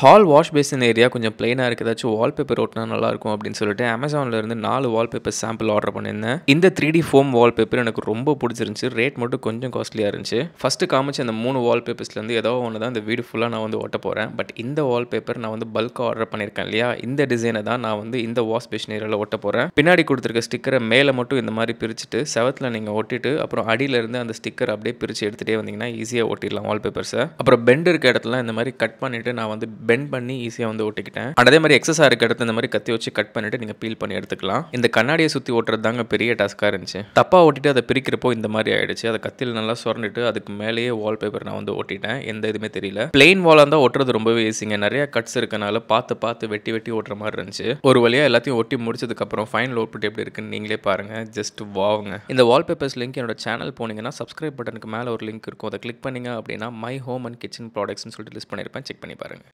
hall wash basin area கொஞ்சம் பிளைனாக இருக்குது ஏதாச்சும் வால்பேப்பர் ஓட்டினா நல்லாயிருக்கும் அப்படின்னு சொல்லிட்டு அமேசானில் இருந்து நாலு வால்பேப்பர் சாம்பிள் ஆர்டர் பண்ணியிருந்தேன் இந்த த்ரீ டி ஃபோம் வால்பேப்பர் எனக்கு ரொம்ப பிடிச்சிருந்துச்சு ரேட் மட்டும் கொஞ்சம் காஸ்ட்லியாக இருந்துச்சு ஃபஸ்ட்டு காமிச்சு அந்த மூணு வால்பேப்பர்ஸ்லேருந்து ஏதோ ஒன்று தான் இந்த வீடு ஃபுல்லாக நான் வந்து ஓட்ட போகிறேன் பட் இந்த வால்பேப்பர் நான் வந்து பல்காக ஆர்டர் பண்ணியிருக்கேன் இல்லையா இந்த டிசைனை தான் நான் வந்து இந்த வாஷ் பேஷன் ஏரியாவில் ஓட்ட போகிறேன் பின்னாடி கொடுத்துருக்க ஸ்டிக்கரை மேலே மட்டும் இந்த மாதிரி பிரிச்சுட்டு செவத்தில் நீங்கள் ஒட்டிட்டு அப்புறம் அடியிலேருந்து அந்த ஸ்டிக்கர் அப்படியே பிரித்து எடுத்துகிட்டே வந்தீங்கன்னா ஈஸியாக ஓட்டிடலாம் வால்பேப்பர்ஸை அப்புறம் பெண்டு இருக்க இடத்துல இந்த மாதிரி கட் பண்ணிவிட்டு நான் வந்து பெண்ட் பண்ணி ஈஸியாக வந்து ஓட்டிக்கிட்டேன் அண்ட் அதே மாதிரி எக்ஸசா இருக்க இடத்து இந்த மாதிரி கத்தி வச்சு கட் பண்ணிட்டு நீங்கள் பீல் பண்ணி எடுத்துக்கலாம் இந்த கண்ணாடியை சுற்றி ஓட்டுறது தாங்க பெரிய டாஸ்க்காக இருந்துச்சு தப்பாக ஓட்டிட்டு அதை பிரிக்கிறப்போ இந்த மாதிரி ஆயிடுச்சு அதை கத்தியில் நல்லா சுரண்டிட்டு அதுக்கு மேலேயே வால் பேப்பர் நான் வந்து ஓட்டிட்டேன் எந்த இதுவுமே தெரியல பிளெயின் வாலாக இருந்தால் ஓட்டுறது ரொம்பவே ஈஸிங்க நிறைய கட்ஸ் இருக்கனால பார்த்து பார்த்து வெட்டி வெட்டி ஓட்டுற மாதிரி இருந்துச்சு ஒரு வழியாக எல்லாத்தையும் ஒட்டி முடிச்சதுக்கப்புறம் ஃபைனல் அவுட்புட் எப்படி இருக்குன்னு நீங்களே பாருங்கள் ஜஸ்ட் வாவுங்க இந்த பேப்பர்ஸ் லிங்க் என்னோட சேனல் போனீங்கன்னா சப்ஸ்கிரைப் பட்டனுக்கு மேலே ஒரு லிங்க் இருக்கும் அதை கிளிக் பண்ணீங்க அப்படின்னா மை ஹோம் அண்ட் கிச்சன் ப்ராடக்ட்ஸ்னு சொல்லிட்டு லிஸ்ட் பண்ணியிருப்பேன் செக் பண்ணி பாருங்க